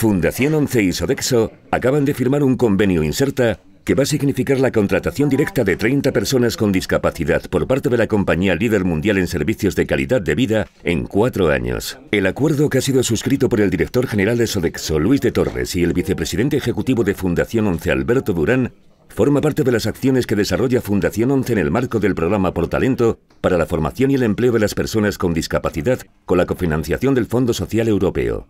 Fundación 11 y Sodexo acaban de firmar un convenio inserta que va a significar la contratación directa de 30 personas con discapacidad por parte de la compañía líder mundial en servicios de calidad de vida en cuatro años. El acuerdo que ha sido suscrito por el director general de Sodexo, Luis de Torres, y el vicepresidente ejecutivo de Fundación 11, Alberto Durán, forma parte de las acciones que desarrolla Fundación 11 en el marco del programa Por Talento para la formación y el empleo de las personas con discapacidad con la cofinanciación del Fondo Social Europeo.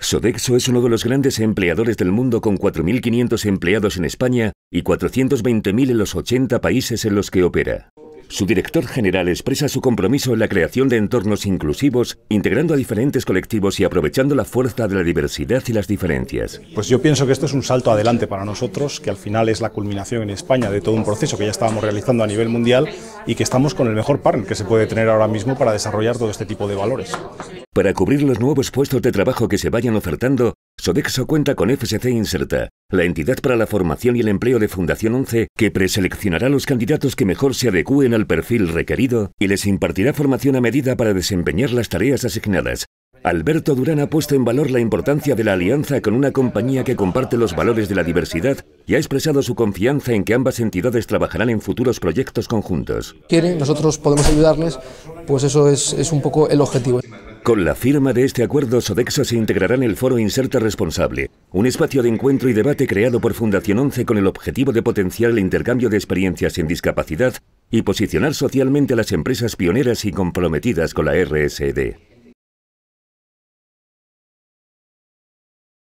Sodexo es uno de los grandes empleadores del mundo con 4.500 empleados en España y 420.000 en los 80 países en los que opera. Su director general expresa su compromiso en la creación de entornos inclusivos, integrando a diferentes colectivos y aprovechando la fuerza de la diversidad y las diferencias. Pues yo pienso que esto es un salto adelante para nosotros, que al final es la culminación en España de todo un proceso que ya estábamos realizando a nivel mundial y que estamos con el mejor partner que se puede tener ahora mismo para desarrollar todo este tipo de valores. Para cubrir los nuevos puestos de trabajo que se vayan ofertando, Sodexo cuenta con FSC Inserta, la entidad para la formación y el empleo de Fundación 11 que preseleccionará los candidatos que mejor se adecúen al perfil requerido y les impartirá formación a medida para desempeñar las tareas asignadas. Alberto Durán ha puesto en valor la importancia de la alianza con una compañía que comparte los valores de la diversidad y ha expresado su confianza en que ambas entidades trabajarán en futuros proyectos conjuntos. Quieren, nosotros podemos ayudarles, pues eso es, es un poco el objetivo. Con la firma de este acuerdo, Sodexo se integrará en el foro Inserta Responsable, un espacio de encuentro y debate creado por Fundación 11 con el objetivo de potenciar el intercambio de experiencias en discapacidad y posicionar socialmente a las empresas pioneras y comprometidas con la RSD. E